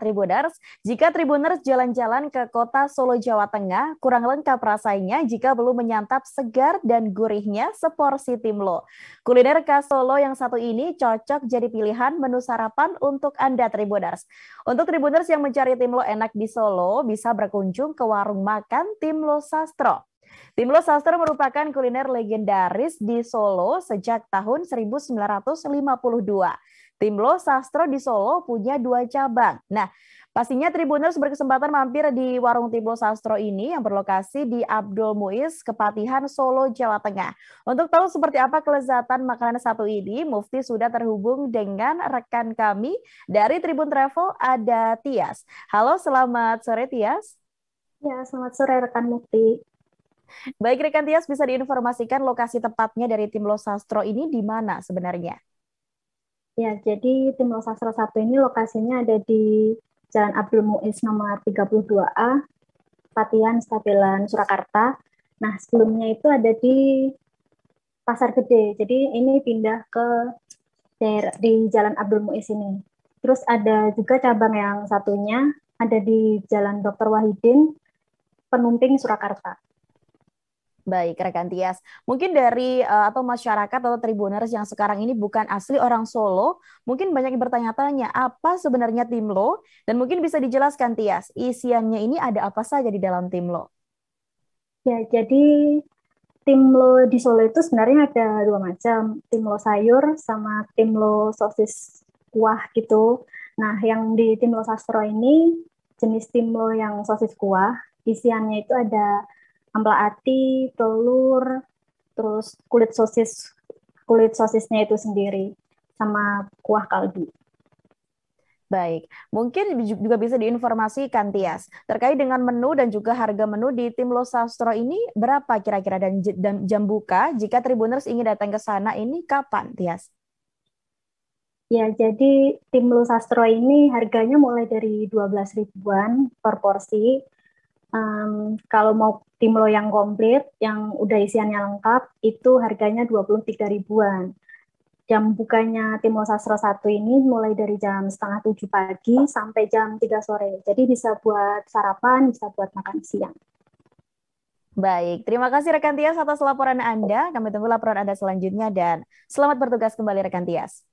Tribuners, jika Tribuners jalan-jalan ke kota Solo, Jawa Tengah, kurang lengkap rasanya jika belum menyantap segar dan gurihnya seporsi timlo. Kuliner khas Solo yang satu ini cocok jadi pilihan menu sarapan untuk Anda Tribuners. Untuk Tribuners yang mencari timlo enak di Solo, bisa berkunjung ke warung makan Timlo Sastro. Timlo Sastro merupakan kuliner legendaris di Solo sejak tahun 1952. Tim Lo Sastro di Solo punya dua cabang. Nah, pastinya Tribuners berkesempatan mampir di warung Tim Lo Sastro ini yang berlokasi di Abdul Muiz, Kepatihan, Solo, Jawa Tengah. Untuk tahu seperti apa kelezatan makanan satu ini, Mufti sudah terhubung dengan rekan kami dari Tribun Travel, ada Tias. Halo, selamat sore Tias. Ya, selamat sore rekan Mufti. Baik rekan Tias, bisa diinformasikan lokasi tepatnya dari Tim Lo Sastro ini di mana sebenarnya? Ya, jadi tim Los Sastra 1 ini lokasinya ada di Jalan Abdul Muiz nomor 32A, Patian, Stabilan, Surakarta. Nah, sebelumnya itu ada di Pasar Gede. Jadi ini pindah ke daerah, di Jalan Abdul Muiz ini. Terus ada juga cabang yang satunya ada di Jalan Dr. Wahidin, Penumping, Surakarta. Baik, rekan Tias. Mungkin dari uh, atau masyarakat atau tribuners yang sekarang ini bukan asli orang Solo, mungkin banyak yang bertanya-tanya apa sebenarnya Timlo dan mungkin bisa dijelaskan Tias, isiannya ini ada apa saja di dalam Timlo? Ya, jadi Timlo di Solo itu sebenarnya ada dua macam, Timlo sayur sama Timlo sosis kuah gitu. Nah, yang di Timlo Sastro ini jenis Timlo yang sosis kuah, isiannya itu ada ambal ati, telur, terus kulit sosis kulit sosisnya itu sendiri sama kuah kaldu. Baik, mungkin juga bisa diinformasikan Tias terkait dengan menu dan juga harga menu di Tim Los Sastro ini berapa kira-kira dan, dan jam buka jika Tribuners ingin datang ke sana ini kapan Tias? Ya, jadi Tim Los Sastro ini harganya mulai dari 12 ribuan per porsi um, kalau mau tim lo yang komplit, yang udah isiannya lengkap, itu harganya 23 ribuan. Jam bukanya tim lo sastra satu ini mulai dari jam setengah tujuh pagi sampai jam 3 sore. Jadi bisa buat sarapan, bisa buat makan siang. Baik, terima kasih rekan Tias atas laporan Anda. Kami tunggu laporan Anda selanjutnya dan selamat bertugas kembali rekan Tias.